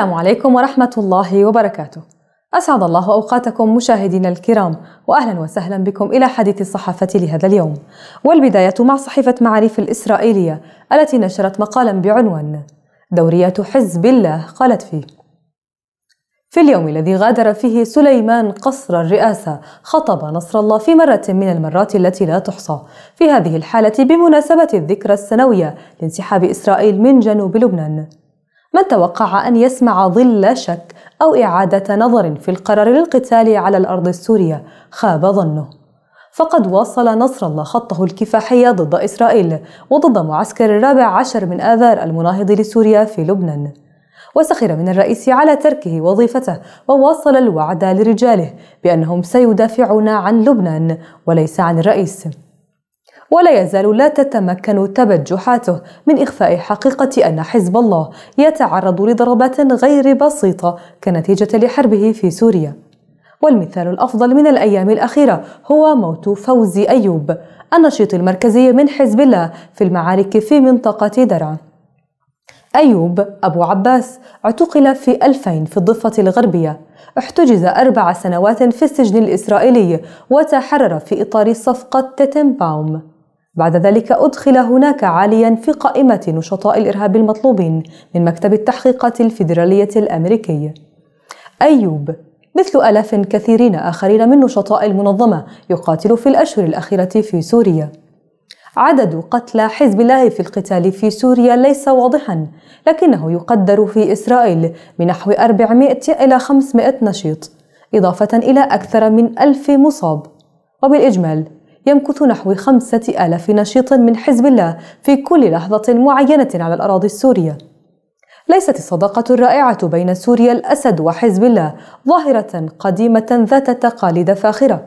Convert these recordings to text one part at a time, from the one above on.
السلام عليكم ورحمة الله وبركاته. أسعد الله أوقاتكم مشاهدينا الكرام وأهلا وسهلا بكم إلى حديث الصحافة لهذا اليوم. والبداية مع صحيفة معاريف الإسرائيلية التي نشرت مقالا بعنوان دورية حزب الله قالت فيه: في اليوم الذي غادر فيه سليمان قصر الرئاسة خطب نصر الله في مرة من المرات التي لا تحصى في هذه الحالة بمناسبة الذكرى السنوية لانسحاب إسرائيل من جنوب لبنان من توقع أن يسمع ظل شك أو إعادة نظر في القرار للقتال على الأرض السورية خاب ظنه فقد واصل نصر الله خطه الكفاحي ضد إسرائيل وضد معسكر الرابع عشر من آذار المناهض لسوريا في لبنان وسخر من الرئيس على تركه وظيفته وواصل الوعد لرجاله بأنهم سيدافعون عن لبنان وليس عن الرئيس ولا يزال لا تتمكن تبجحاته من إخفاء حقيقة أن حزب الله يتعرض لضربات غير بسيطة كنتيجة لحربه في سوريا والمثال الأفضل من الأيام الأخيرة هو موت فوزي أيوب النشيط المركزي من حزب الله في المعارك في منطقة درعا أيوب أبو عباس اعتقل في 2000 في الضفة الغربية احتجز أربع سنوات في السجن الإسرائيلي وتحرر في إطار صفقة تيتنباوم بعد ذلك أدخل هناك عاليا في قائمة نشطاء الإرهاب المطلوبين من مكتب التحقيقات الفيدرالية الأمريكي أيوب مثل آلاف كثيرين آخرين من نشطاء المنظمة يقاتل في الأشهر الأخيرة في سوريا عدد قتلى حزب الله في القتال في سوريا ليس واضحا لكنه يقدر في إسرائيل بنحو 400 إلى 500 نشيط إضافة إلى أكثر من ألف مصاب وبالإجمال يمكث نحو خمسة آلاف نشيط من حزب الله في كل لحظة معينة على الأراضي السورية ليست الصداقة الرائعة بين سوريا الأسد وحزب الله ظاهرة قديمة ذات تقاليد فاخرة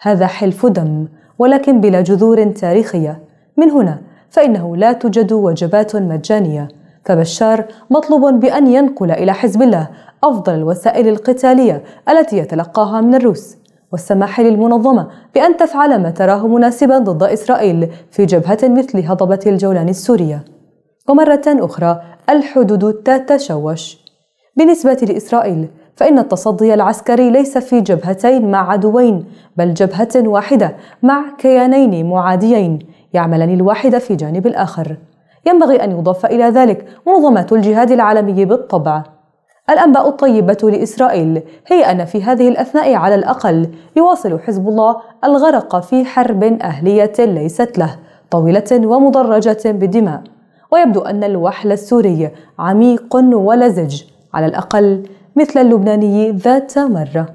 هذا حلف دم ولكن بلا جذور تاريخية من هنا فإنه لا توجد وجبات مجانية فبشار مطلوب بأن ينقل إلى حزب الله أفضل الوسائل القتالية التي يتلقاها من الروس والسماح للمنظمة بأن تفعل ما تراه مناسبا ضد إسرائيل في جبهة مثل هضبة الجولان السورية ومرة أخرى الحدود تتشوش بالنسبة لإسرائيل فإن التصدي العسكري ليس في جبهتين مع عدوين بل جبهة واحدة مع كيانين معاديين يعملان الواحدة في جانب الآخر ينبغي أن يضاف إلى ذلك منظمات الجهاد العالمي بالطبع الأنباء الطيبة لإسرائيل هي أن في هذه الأثناء على الأقل يواصل حزب الله الغرق في حرب أهلية ليست له طويلة ومدرجة بالدماء ويبدو أن الوحل السوري عميق ولزج على الأقل مثل اللبناني ذات مرة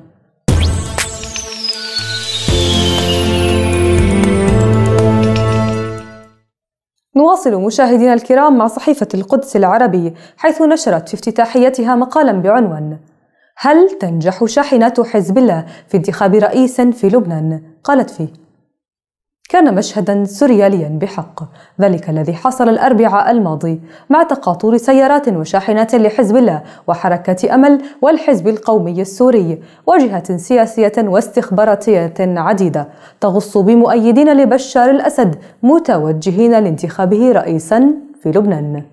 نواصل مشاهدينا الكرام مع صحيفة القدس العربي حيث نشرت في افتتاحيتها مقالا بعنوان هل تنجح شاحنة حزب الله في انتخاب رئيس في لبنان؟ قالت فيه كان مشهدا سرياليا بحق ذلك الذي حصل الأربعاء الماضي مع تقاطر سيارات وشاحنات لحزب الله وحركة أمل والحزب القومي السوري وجهات سياسية واستخباراتية عديدة تغص بمؤيدين لبشار الأسد متوجهين لانتخابه رئيسا في لبنان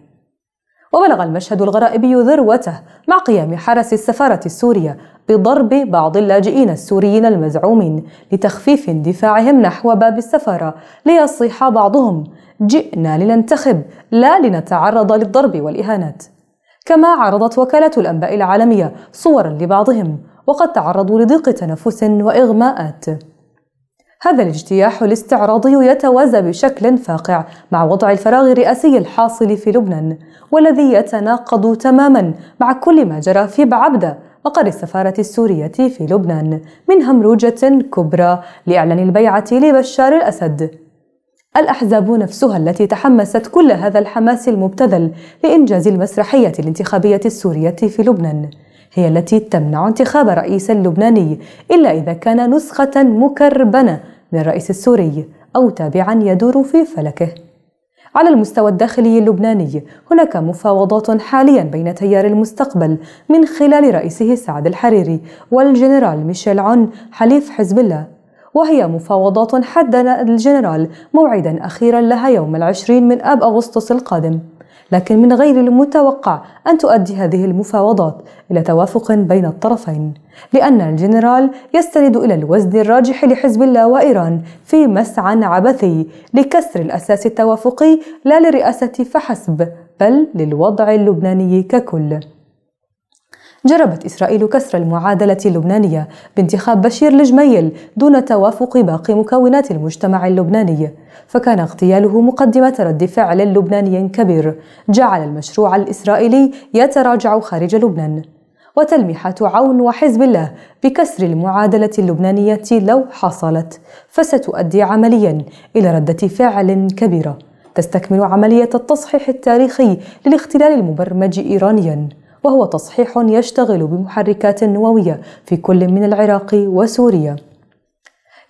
وبلغ المشهد الغرائبي ذروته مع قيام حرس السفارة السورية بضرب بعض اللاجئين السوريين المزعومين لتخفيف اندفاعهم نحو باب السفارة ليصيح بعضهم جئنا لننتخب لا لنتعرض للضرب والإهانات كما عرضت وكالة الأنباء العالمية صورا لبعضهم وقد تعرضوا لضيق تنفس وإغماءات هذا الاجتياح الاستعراضي يتوازى بشكل فاقع مع وضع الفراغ الرئاسي الحاصل في لبنان والذي يتناقض تماما مع كل ما جرى في بعبدة مقر السفارة السورية في لبنان من همروجة كبرى لإعلان البيعة لبشار الأسد الأحزاب نفسها التي تحمست كل هذا الحماس المبتذل لإنجاز المسرحية الانتخابية السورية في لبنان هي التي تمنع انتخاب رئيس لبناني إلا إذا كان نسخة مكربنة من الرئيس السوري أو تابعا يدور في فلكه على المستوى الداخلي اللبناني هناك مفاوضات حاليا بين تيار المستقبل من خلال رئيسه سعد الحريري والجنرال ميشيل عون حليف حزب الله وهي مفاوضات حدد الجنرال موعدا أخيرا لها يوم العشرين من أب أغسطس القادم لكن من غير المتوقع أن تؤدي هذه المفاوضات إلى توافق بين الطرفين لأن الجنرال يستند إلى الوزن الراجح لحزب الله وإيران في مسعى عبثي لكسر الأساس التوافقي لا للرئاسة فحسب بل للوضع اللبناني ككل جربت إسرائيل كسر المعادلة اللبنانية بانتخاب بشير لجميل دون توافق باقي مكونات المجتمع اللبناني فكان اغتياله مقدمة رد فعل لبناني كبير جعل المشروع الإسرائيلي يتراجع خارج لبنان وتلميحات عون وحزب الله بكسر المعادلة اللبنانية لو حصلت فستؤدي عمليا إلى ردة فعل كبيرة تستكمل عملية التصحيح التاريخي للاختلال المبرمج إيرانياً وهو تصحيح يشتغل بمحركات نووية في كل من العراق وسوريا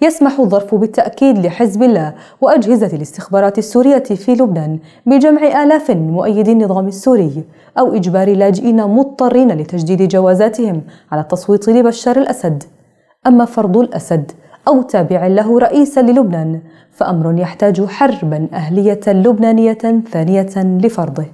يسمح الظرف بالتأكيد لحزب الله وأجهزة الاستخبارات السورية في لبنان بجمع آلاف مؤيدي النظام السوري أو إجبار لاجئين مضطرين لتجديد جوازاتهم على التصويت لبشار الأسد أما فرض الأسد أو تابع له رئيسا للبنان فأمر يحتاج حربا أهلية لبنانية ثانية لفرضه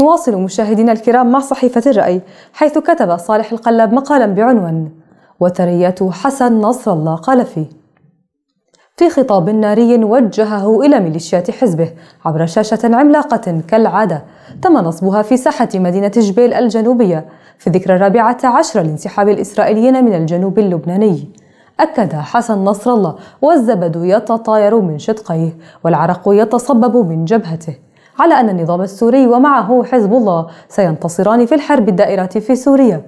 نواصل مشاهدينا الكرام مع صحيفة الرأي حيث كتب صالح القلاب مقالا بعنوان وترية حسن نصر الله قال فيه في خطاب ناري وجهه إلى ميليشيات حزبه عبر شاشة عملاقة كالعادة تم نصبها في ساحة مدينة جبيل الجنوبية في ذكرى الرابعة عشر لانسحاب الإسرائيليين من الجنوب اللبناني أكد حسن نصر الله والزبد يتطاير من شدقيه والعرق يتصبب من جبهته على أن النظام السوري ومعه حزب الله سينتصران في الحرب الدائرة في سوريا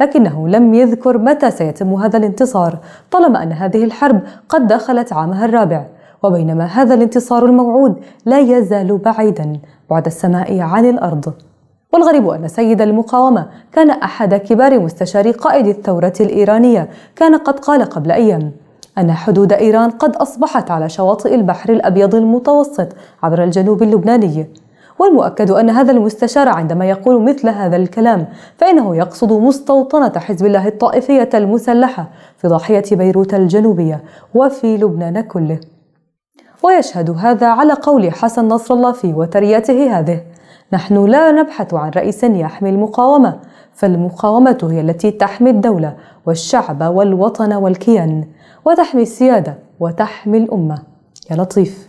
لكنه لم يذكر متى سيتم هذا الانتصار طالما أن هذه الحرب قد دخلت عامها الرابع وبينما هذا الانتصار الموعود لا يزال بعيدا بعد السماء عن الأرض والغريب أن سيد المقاومة كان أحد كبار مستشاري قائد الثورة الإيرانية كان قد قال قبل أيام أن حدود إيران قد أصبحت على شواطئ البحر الأبيض المتوسط عبر الجنوب اللبناني والمؤكد أن هذا المستشار عندما يقول مثل هذا الكلام فإنه يقصد مستوطنة حزب الله الطائفية المسلحة في ضاحية بيروت الجنوبية وفي لبنان كله ويشهد هذا على قول حسن نصر الله في وترياته هذه نحن لا نبحث عن رئيس يحمي المقاومة فالمقاومة هي التي تحمي الدولة والشعب والوطن والكيان وتحمي السيادة وتحمي الأمة يا لطيف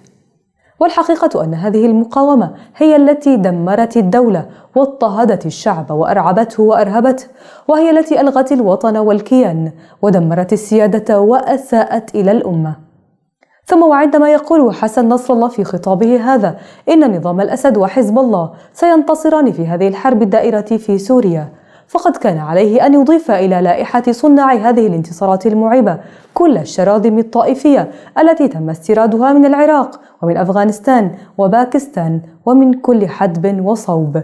والحقيقة أن هذه المقاومة هي التي دمرت الدولة واضطهدت الشعب وأرعبته وأرهبته وهي التي ألغت الوطن والكيان ودمرت السيادة وأساءت إلى الأمة ثم وعندما يقول حسن نصر الله في خطابه هذا إن نظام الأسد وحزب الله سينتصران في هذه الحرب الدائرة في سوريا فقد كان عليه أن يضيف إلى لائحة صناع هذه الانتصارات المعيبة كل الشراذم الطائفية التي تم استيرادها من العراق ومن أفغانستان وباكستان ومن كل حدب وصوب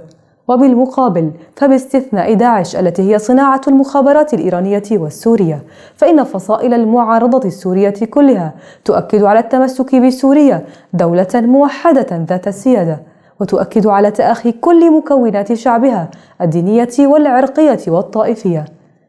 وبالمقابل فباستثناء داعش التي هي صناعة المخابرات الإيرانية والسورية فإن فصائل المعارضة السورية كلها تؤكد على التمسك بسوريا دولة موحدة ذات السيادة وتؤكد على تأخي كل مكونات شعبها الدينية والعرقية والطائفية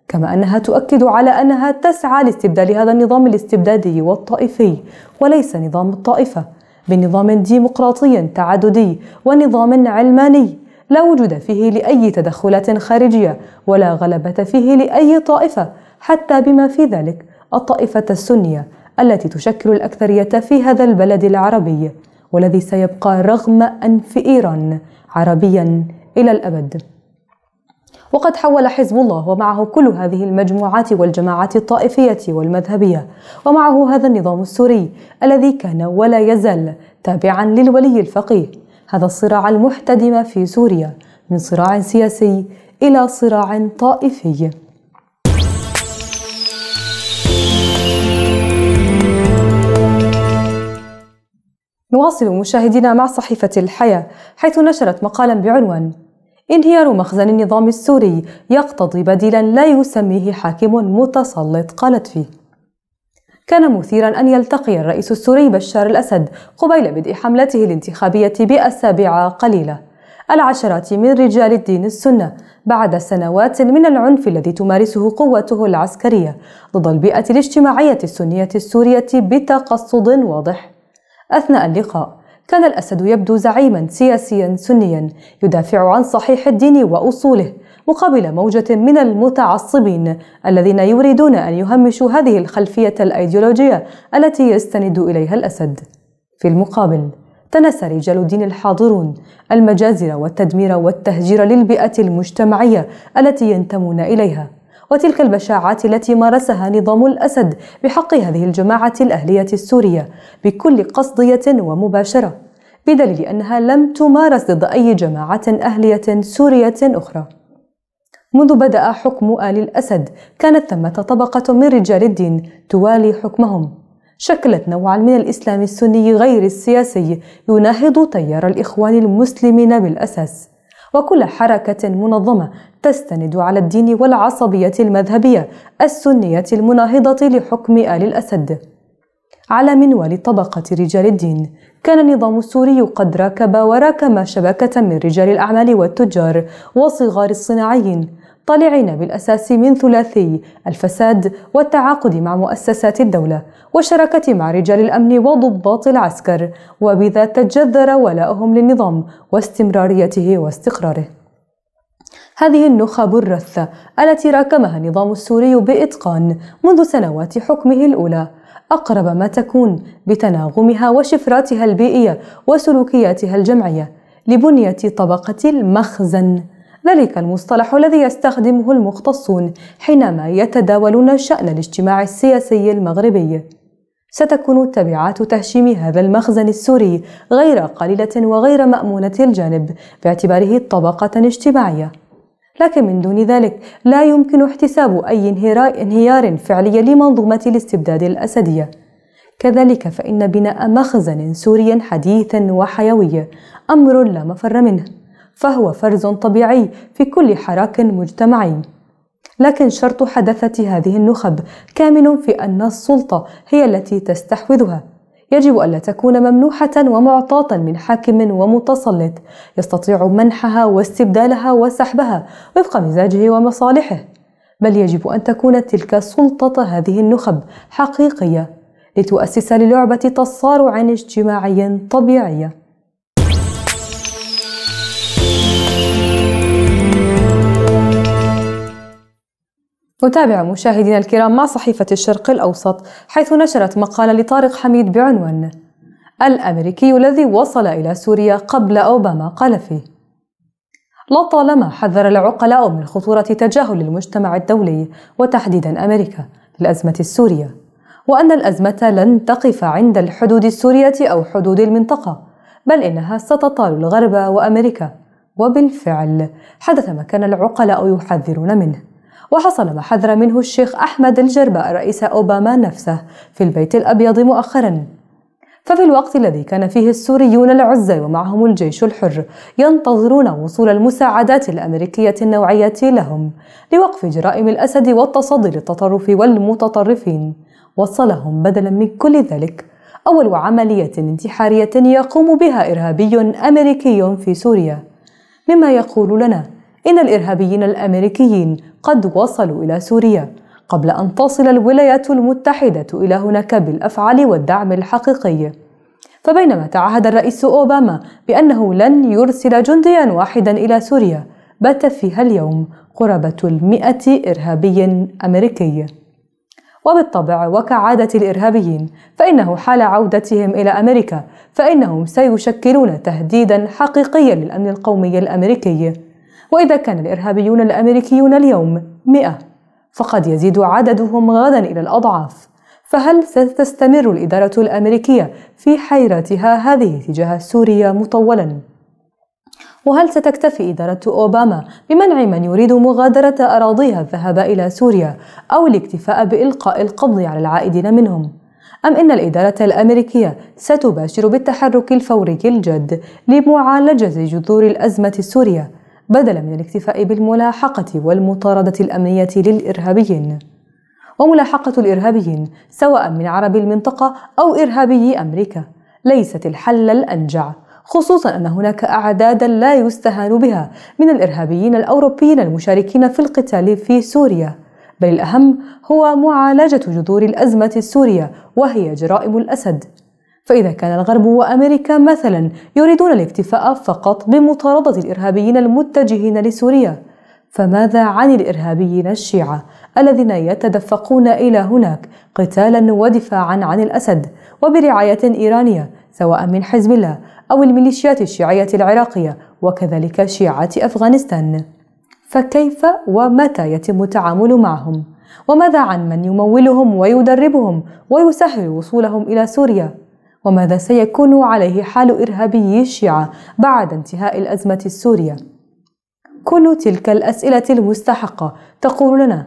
كما أنها تؤكد على أنها تسعى لاستبدال هذا النظام الاستبدادي والطائفي وليس نظام الطائفة بنظام ديمقراطي تعددي ونظام علماني لا وجود فيه لأي تدخلات خارجية ولا غلبة فيه لأي طائفة حتى بما في ذلك الطائفة السنية التي تشكل الأكثرية في هذا البلد العربي والذي سيبقى رغم أنف إيران عربيا الى الابد وقد حول حزب الله ومعه كل هذه المجموعات والجماعات الطائفية والمذهبية ومعه هذا النظام السوري الذي كان ولا يزال تابعا للولي الفقيه هذا الصراع المحتدم في سوريا من صراع سياسي إلى صراع طائفي نواصل مشاهدينا مع صحيفة الحياة حيث نشرت مقالا بعنوان انهيار مخزن النظام السوري يقتضي بديلا لا يسميه حاكم متسلط قالت فيه كان مثيرا أن يلتقي الرئيس السوري بشار الأسد قبيل بدء حملته الانتخابية بأسابيع قليلة العشرات من رجال الدين السنة بعد سنوات من العنف الذي تمارسه قوته العسكرية ضد البيئة الاجتماعية السنية السورية بتقصد واضح أثناء اللقاء كان الأسد يبدو زعيما سياسيا سنيا يدافع عن صحيح الدين وأصوله مقابل موجة من المتعصبين الذين يريدون أن يهمشوا هذه الخلفية الأيديولوجية التي يستند إليها الأسد في المقابل تنسى رجال الدين الحاضرون المجازر والتدمير والتهجير للبيئة المجتمعية التي ينتمون إليها وتلك البشاعات التي مارسها نظام الأسد بحق هذه الجماعة الأهلية السورية بكل قصدية ومباشرة بدليل أنها لم تمارس ضد أي جماعة أهلية سورية أخرى منذ بدأ حكم آل الأسد كانت ثمة طبقة من رجال الدين توالي حكمهم شكلت نوعا من الإسلام السني غير السياسي يناهض تيار الإخوان المسلمين بالأساس وكل حركة منظمة تستند على الدين والعصبية المذهبية السنية المناهضة لحكم آل الأسد. على منوال طبقة رجال الدين كان النظام السوري قد راكب وراكم شبكة من رجال الأعمال والتجار وصغار الصناعيين طالعين بالأساس من ثلاثي الفساد والتعاقد مع مؤسسات الدولة والشراكة مع رجال الأمن وضباط العسكر وبذا تجذر ولاؤهم للنظام واستمراريته واستقراره هذه النخب الرثة التي راكمها النظام السوري بإتقان منذ سنوات حكمه الأولى أقرب ما تكون بتناغمها وشفراتها البيئية وسلوكياتها الجمعية لبنية طبقة المخزن ذلك المصطلح الذي يستخدمه المختصون حينما يتداولون شأن الاجتماع السياسي المغربي ستكون تبعات تهشيم هذا المخزن السوري غير قليلة وغير مأمونة الجانب باعتباره طبقة اجتماعية لكن من دون ذلك لا يمكن احتساب أي انهيار فعلي لمنظومة الاستبداد الأسدية كذلك فإن بناء مخزن سوري حديث وحيوي أمر لا مفر منه فهو فرز طبيعي في كل حراك مجتمعي لكن شرط حدثه هذه النخب كامن في أن السلطة هي التي تستحوذها يجب ألا تكون ممنوحة ومعطاة من حاكم ومتسلط يستطيع منحها واستبدالها وسحبها وفق مزاجه ومصالحه بل يجب أن تكون تلك سلطة هذه النخب حقيقية لتؤسس للعبة تصارع اجتماعي طبيعي نتابع مشاهدينا الكرام مع صحيفة الشرق الأوسط حيث نشرت مقالة لطارق حميد بعنوان الأمريكي الذي وصل إلى سوريا قبل أوباما قال فيه لطالما حذر العقلاء من خطورة تجاهل المجتمع الدولي وتحديدا أمريكا الأزمة السورية وأن الأزمة لن تقف عند الحدود السورية أو حدود المنطقة بل إنها ستطال الغرب وأمريكا وبالفعل حدث ما كان العقلاء يحذرون منه وحصل ما حذر منه الشيخ أحمد الجرباء رئيس أوباما نفسه في البيت الأبيض مؤخرا ففي الوقت الذي كان فيه السوريون العزة ومعهم الجيش الحر ينتظرون وصول المساعدات الأمريكية النوعية لهم لوقف جرائم الأسد والتصدي للتطرف والمتطرفين وصلهم بدلا من كل ذلك أول عملية انتحارية يقوم بها إرهابي أمريكي في سوريا مما يقول لنا إن الإرهابيين الأمريكيين قد وصلوا إلى سوريا قبل أن تصل الولايات المتحدة إلى هناك بالأفعال والدعم الحقيقي فبينما تعهد الرئيس أوباما بأنه لن يرسل جنديا واحدا إلى سوريا بات فيها اليوم قرابة المئة إرهابي أمريكي وبالطبع وكعادة الإرهابيين فإنه حال عودتهم إلى أمريكا فإنهم سيشكلون تهديدا حقيقيا للأمن القومي الأمريكي وإذا كان الإرهابيون الأمريكيون اليوم 100 فقد يزيد عددهم غدا إلى الأضعاف فهل ستستمر الإدارة الأمريكية في حيرتها هذه تجاه سوريا مطولا؟ وهل ستكتفي إدارة أوباما بمنع من يريد مغادرة أراضيها الذهاب إلى سوريا أو الاكتفاء بإلقاء القبض على العائدين منهم؟ أم إن الإدارة الأمريكية ستباشر بالتحرك الفوري الجد لمعالجة جذور الأزمة السورية بدلا من الاكتفاء بالملاحقة والمطاردة الأمنية للإرهابيين وملاحقة الإرهابيين سواء من عرب المنطقة أو إرهابي أمريكا ليست الحل الأنجع خصوصا أن هناك أعدادا لا يستهان بها من الإرهابيين الأوروبيين المشاركين في القتال في سوريا بل الأهم هو معالجة جذور الأزمة السورية وهي جرائم الأسد فإذا كان الغرب وأمريكا مثلا يريدون الاكتفاء فقط بمطاردة الإرهابيين المتجهين لسوريا فماذا عن الإرهابيين الشيعة الذين يتدفقون إلى هناك قتالا ودفاعا عن الأسد وبرعاية إيرانية سواء من حزب الله أو الميليشيات الشيعية العراقية وكذلك شيعة أفغانستان فكيف ومتى يتم التعامل معهم؟ وماذا عن من يمولهم ويدربهم ويسهل وصولهم إلى سوريا؟ وماذا سيكون عليه حال إرهابيي الشيعة بعد انتهاء الأزمة السورية؟ كل تلك الأسئلة المستحقة تقول لنا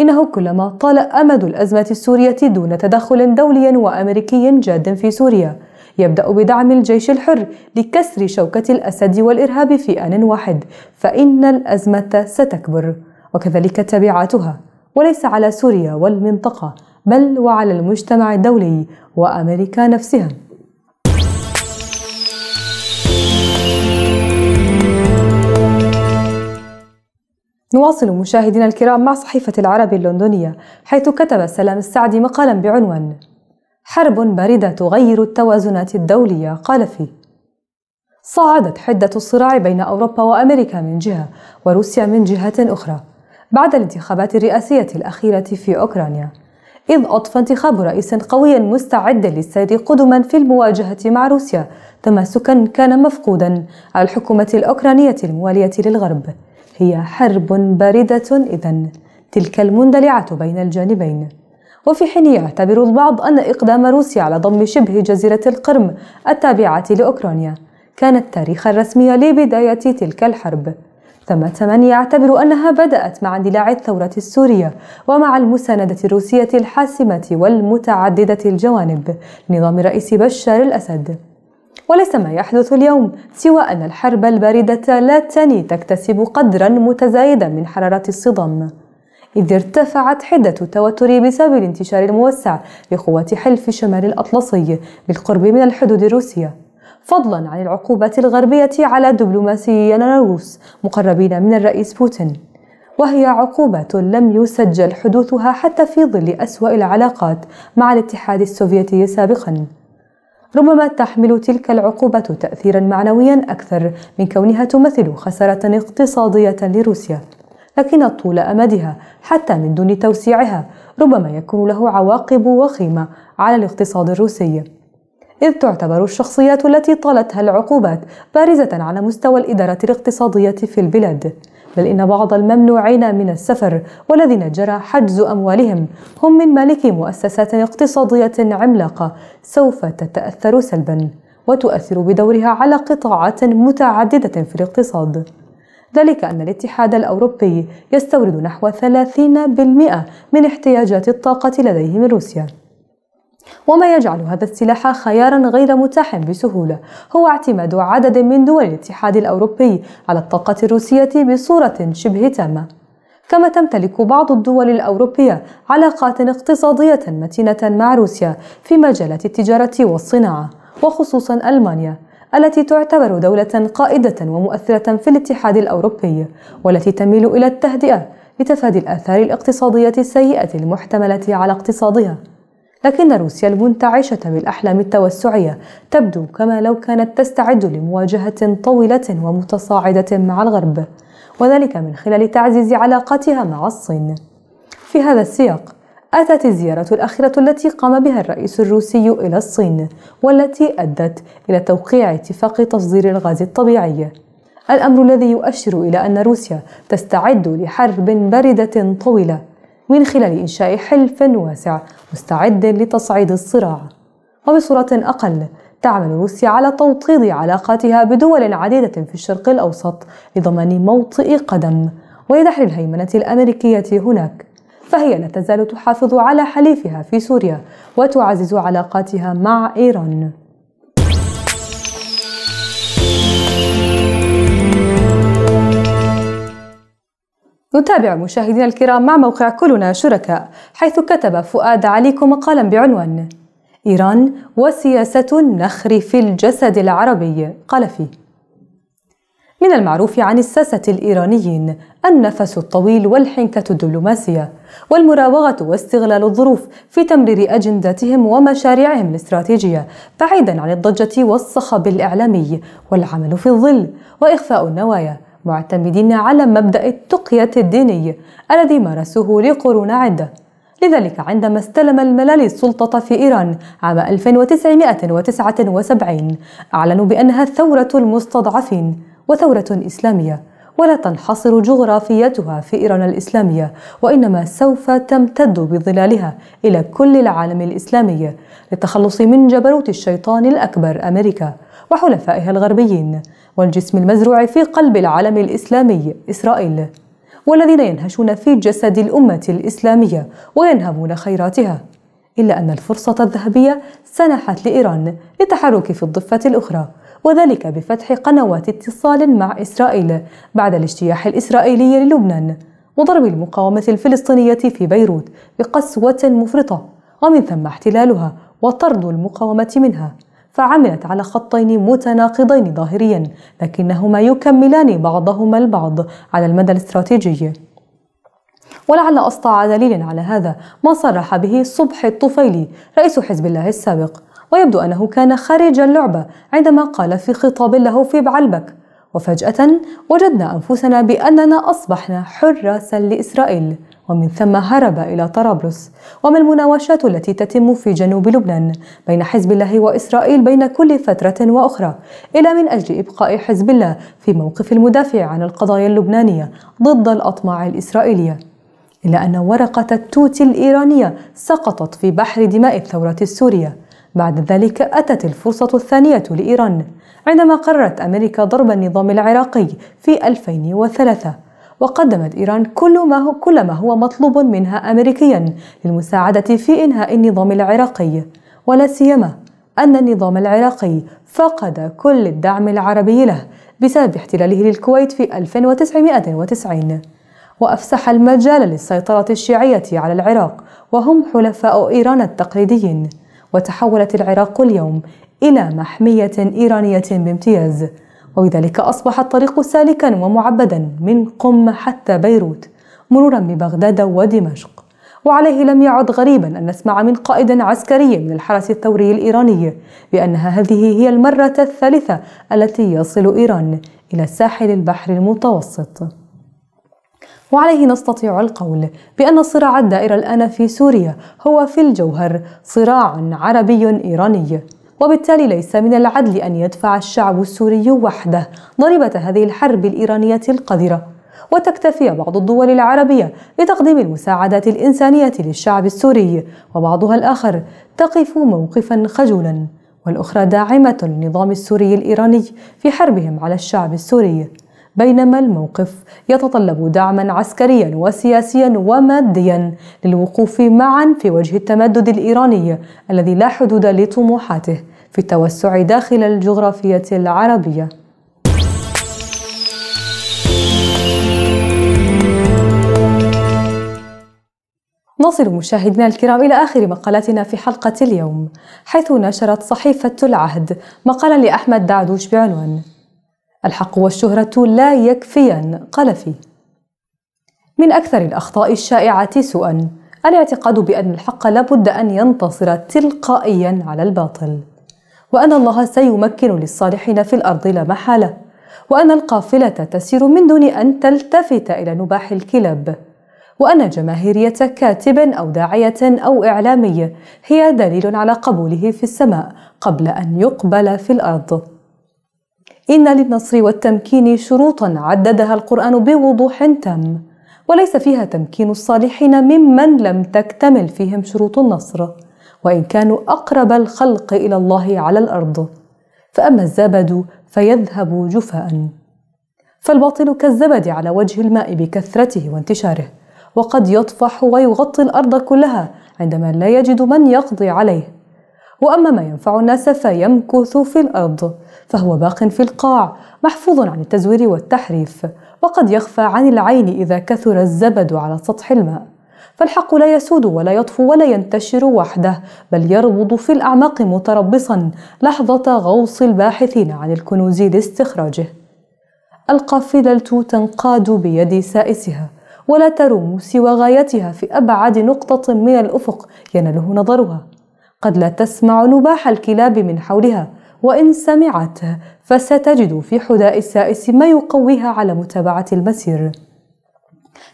إنه كلما طال أمد الأزمة السورية دون تدخل دولي وأمريكي جاد في سوريا يبدأ بدعم الجيش الحر لكسر شوكة الأسد والإرهاب في آن واحد فإن الأزمة ستكبر وكذلك تبعاتها وليس على سوريا والمنطقة بل وعلى المجتمع الدولي وأمريكا نفسها نواصل مشاهدينا الكرام مع صحيفة العرب اللندنية حيث كتب سلام السعدي مقالا بعنوان حرب باردة تغير التوازنات الدولية قال فيه صعدت حدة الصراع بين أوروبا وأمريكا من جهة وروسيا من جهة أخرى بعد الانتخابات الرئاسية الأخيرة في أوكرانيا إذ أضفى انتخاب رئيس قوي مستعد للسير قدما في المواجهة مع روسيا تماسكا كان مفقودا على الحكومة الأوكرانية الموالية للغرب هي حرب باردة إذا تلك المندلعة بين الجانبين وفي حين يعتبر البعض أن إقدام روسيا على ضم شبه جزيرة القرم التابعة لأوكرانيا كان التاريخ الرسمي لبداية تلك الحرب ثمة من يعتبر أنها بدأت مع اندلاع الثورة السورية ومع المساندة الروسية الحاسمة والمتعددة الجوانب لنظام الرئيس بشار الأسد وليس ما يحدث اليوم سوى أن الحرب الباردة لا تني تكتسب قدرا متزايدا من حرارة الصدام إذ ارتفعت حدة التوتر بسبب الانتشار الموسع لقوات حلف شمال الأطلسي بالقرب من الحدود الروسية فضلا عن العقوبات الغربية على دبلوماسيين الروس مقربين من الرئيس بوتين وهي عقوبات لم يسجل حدوثها حتى في ظل أسوأ العلاقات مع الاتحاد السوفيتي سابقا ربما تحمل تلك العقوبة تأثيرا معنويا أكثر من كونها تمثل خسارة اقتصادية لروسيا لكن طول أمدها حتى من دون توسيعها ربما يكون له عواقب وخيمة على الاقتصاد الروسي إذ تعتبر الشخصيات التي طالتها العقوبات بارزة على مستوى الإدارة الاقتصادية في البلاد بل إن بعض الممنوعين من السفر والذين جرى حجز أموالهم هم من مالكي مؤسسات اقتصادية عملاقة سوف تتأثر سلباً وتؤثر بدورها على قطاعات متعددة في الاقتصاد ذلك أن الاتحاد الأوروبي يستورد نحو 30% من احتياجات الطاقة لديه من روسيا وما يجعل هذا السلاح خيارا غير متاح بسهولة هو اعتماد عدد من دول الاتحاد الأوروبي على الطاقة الروسية بصورة شبه تامة كما تمتلك بعض الدول الأوروبية علاقات اقتصادية متينة مع روسيا في مجالات التجارة والصناعة وخصوصا ألمانيا التي تعتبر دولة قائدة ومؤثرة في الاتحاد الأوروبي والتي تميل إلى التهدئة لتفادي الآثار الاقتصادية السيئة المحتملة على اقتصادها لكن روسيا المنتعشة بالأحلام التوسعية تبدو كما لو كانت تستعد لمواجهة طويلة ومتصاعدة مع الغرب وذلك من خلال تعزيز علاقاتها مع الصين في هذا السياق أتت الزيارة الأخيرة التي قام بها الرئيس الروسي إلى الصين والتي أدت إلى توقيع اتفاق تصدير الغاز الطبيعي الأمر الذي يؤشر إلى أن روسيا تستعد لحرب باردة طويلة من خلال إنشاء حلف واسع مستعد لتصعيد الصراع وبصورة أقل تعمل روسيا على توطيد علاقاتها بدول عديدة في الشرق الأوسط لضمان موطئ قدم ولدحر الهيمنة الأمريكية هناك فهي لا تزال تحافظ على حليفها في سوريا وتعزز علاقاتها مع إيران نتابع مشاهدينا الكرام مع موقع كلنا شركاء حيث كتب فؤاد عليكم مقالا بعنوان إيران وسياسة النخر في الجسد العربي قال فيه من المعروف عن الساسة الإيرانيين النفس الطويل والحنكة الدبلوماسية والمراوغة واستغلال الظروف في تمرير أجنداتهم ومشاريعهم الاستراتيجية بعيدا عن الضجة والصخب الإعلامي والعمل في الظل وإخفاء النوايا معتمدين على مبدأ التقية الديني الذي مارسوه لقرون عدة لذلك عندما استلم الملالي السلطة في إيران عام 1979 أعلنوا بأنها ثورة المستضعفين وثورة إسلامية ولا تنحصر جغرافيتها في إيران الإسلامية وإنما سوف تمتد بظلالها إلى كل العالم الإسلامي للتخلص من جبروت الشيطان الأكبر أمريكا وحلفائها الغربيين والجسم المزروع في قلب العالم الإسلامي إسرائيل والذين ينهشون في جسد الأمة الإسلامية وينهبون خيراتها إلا أن الفرصة الذهبية سنحت لإيران للتحرك في الضفة الأخرى وذلك بفتح قنوات اتصال مع إسرائيل بعد الاجتياح الإسرائيلي للبنان وضرب المقاومة الفلسطينية في بيروت بقسوة مفرطة ومن ثم احتلالها وطرد المقاومة منها فعملت على خطين متناقضين ظاهريا لكنهما يكملان بعضهما البعض على المدى الاستراتيجي ولعل أسطع دليل على هذا ما صرح به صبحي الطفيلي رئيس حزب الله السابق ويبدو أنه كان خارج اللعبة عندما قال في خطاب له في بعلبك وفجأة وجدنا أنفسنا بأننا أصبحنا حراسا لإسرائيل ومن ثم هرب إلى طرابلس وما المناوشات التي تتم في جنوب لبنان بين حزب الله وإسرائيل بين كل فترة وأخرى إلى من أجل إبقاء حزب الله في موقف المدافع عن القضايا اللبنانية ضد الأطماع الإسرائيلية إلا أن ورقة التوت الإيرانية سقطت في بحر دماء الثورة السورية. بعد ذلك أتت الفرصة الثانية لإيران عندما قررت أمريكا ضرب النظام العراقي في 2003 وقدمت إيران كل ما هو, كل ما هو مطلوب منها أمريكيا للمساعدة في إنهاء النظام العراقي ولا سيما أن النظام العراقي فقد كل الدعم العربي له بسبب احتلاله للكويت في 1990 وأفسح المجال للسيطرة الشيعية على العراق وهم حلفاء إيران التقليديين وتحولت العراق اليوم إلى محمية إيرانية بامتياز وبذلك أصبح الطريق سالكا ومعبدا من قم حتى بيروت مرورا ببغداد ودمشق وعليه لم يعد غريبا أن نسمع من قائد عسكري من الحرس الثوري الإيراني بأنها هذه هي المرة الثالثة التي يصل إيران إلى ساحل البحر المتوسط وعليه نستطيع القول بأن صراع الدائرة الآن في سوريا هو في الجوهر صراع عربي إيراني وبالتالي ليس من العدل أن يدفع الشعب السوري وحده ضريبة هذه الحرب الإيرانية القذرة وتكتفي بعض الدول العربية بتقديم المساعدات الإنسانية للشعب السوري وبعضها الآخر تقف موقفا خجولا والأخرى داعمة للنظام السوري الإيراني في حربهم على الشعب السوري بينما الموقف يتطلب دعما عسكريا وسياسيا وماديا للوقوف معا في وجه التمدد الايراني الذي لا حدود لطموحاته في التوسع داخل الجغرافيه العربيه نصل مشاهدينا الكرام إلى آخر مقالاتنا في حلقة اليوم حيث نشرت صحيفة العهد مقالا لأحمد دعدوش بعنوان الحق والشهرة لا يكفيان قال فيه من أكثر الأخطاء الشائعة سوءا الاعتقاد بأن الحق لابد أن ينتصر تلقائيا على الباطل وأن الله سيمكن للصالحين في الأرض لا محالة وأن القافلة تسير من دون أن تلتفت إلى نباح الكلاب وأن جماهيرية كاتب أو داعية أو إعلامي هي دليل على قبوله في السماء قبل أن يقبل في الأرض إن للنصر والتمكين شروطا عددها القرآن بوضوح تام وليس فيها تمكين الصالحين ممن لم تكتمل فيهم شروط النصر وإن كانوا أقرب الخلق إلى الله على الأرض فأما الزبد فيذهب جفاء فالباطل كالزبد على وجه الماء بكثرته وانتشاره وقد يطفح ويغطي الأرض كلها عندما لا يجد من يقضي عليه وأما ما ينفع الناس فيمكث في الأرض فهو باق في القاع محفوظ عن التزوير والتحريف وقد يخفى عن العين إذا كثر الزبد على سطح الماء فالحق لا يسود ولا يطفو ولا ينتشر وحده بل يربض في الأعماق متربصا لحظة غوص الباحثين عن الكنوز لاستخراجه القافلة تنقاد بيد سائسها ولا تروم سوى غايتها في أبعد نقطة من الأفق يناله نظرها قد لا تسمع نباح الكلاب من حولها وإن سمعته فستجد في حذاء السائس ما يقويها على متابعة المسير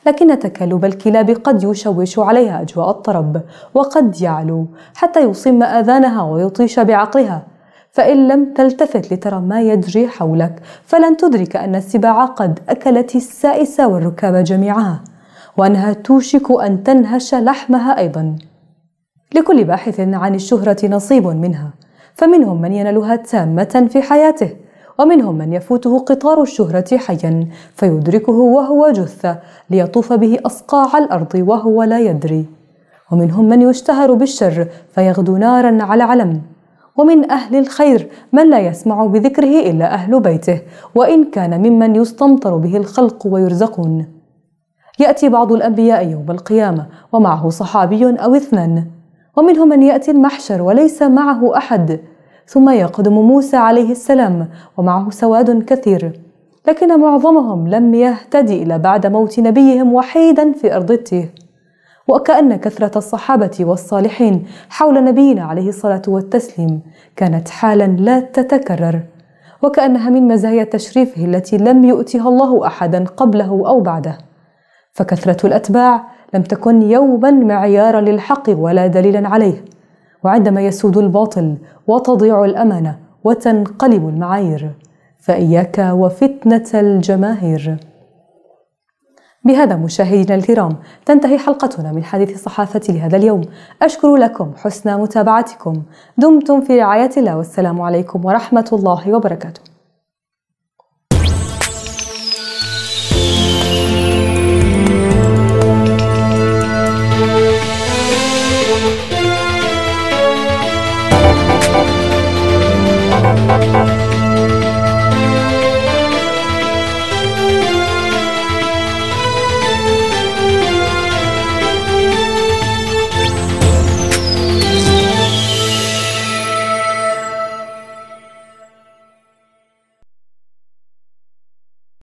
لكن تكالب الكلاب قد يشوش عليها أجواء الطرب وقد يعلو حتى يصم آذانها ويطيش بعقلها فإن لم تلتفت لترى ما يجري حولك فلن تدرك أن السباع قد أكلت السائس والركاب جميعها وأنها توشك أن تنهش لحمها أيضاً لكل باحث عن الشهرة نصيب منها فمنهم من ينالها تامة في حياته ومنهم من يفوته قطار الشهرة حيا فيدركه وهو جثة ليطوف به أصقاع الأرض وهو لا يدري ومنهم من يشتهر بالشر فيغدو نارا على علم ومن أهل الخير من لا يسمع بذكره إلا أهل بيته وإن كان ممن يستمطر به الخلق ويرزقون يأتي بعض الأنبياء يوم القيامة ومعه صحابي أو اثنان ومنهم من يأتي المحشر وليس معه أحد ثم يقدم موسى عليه السلام ومعه سواد كثير لكن معظمهم لم يهتدي إلى بعد موت نبيهم وحيدا في أرض التيه وكأن كثرة الصحابة والصالحين حول نبينا عليه الصلاة والتسليم كانت حالا لا تتكرر وكأنها من مزايا تشريفه التي لم يؤتها الله أحدا قبله أو بعده فكثرة الأتباع لم تكن يوما معيارا للحق ولا دليلا عليه وعندما يسود الباطل وتضيع الامانه وتنقلب المعايير فاياك وفتنه الجماهير بهذا مشاهدينا الكرام تنتهي حلقتنا من حديث الصحافة لهذا اليوم أشكر لكم حسن متابعتكم دمتم في رعاية الله والسلام عليكم ورحمة الله وبركاته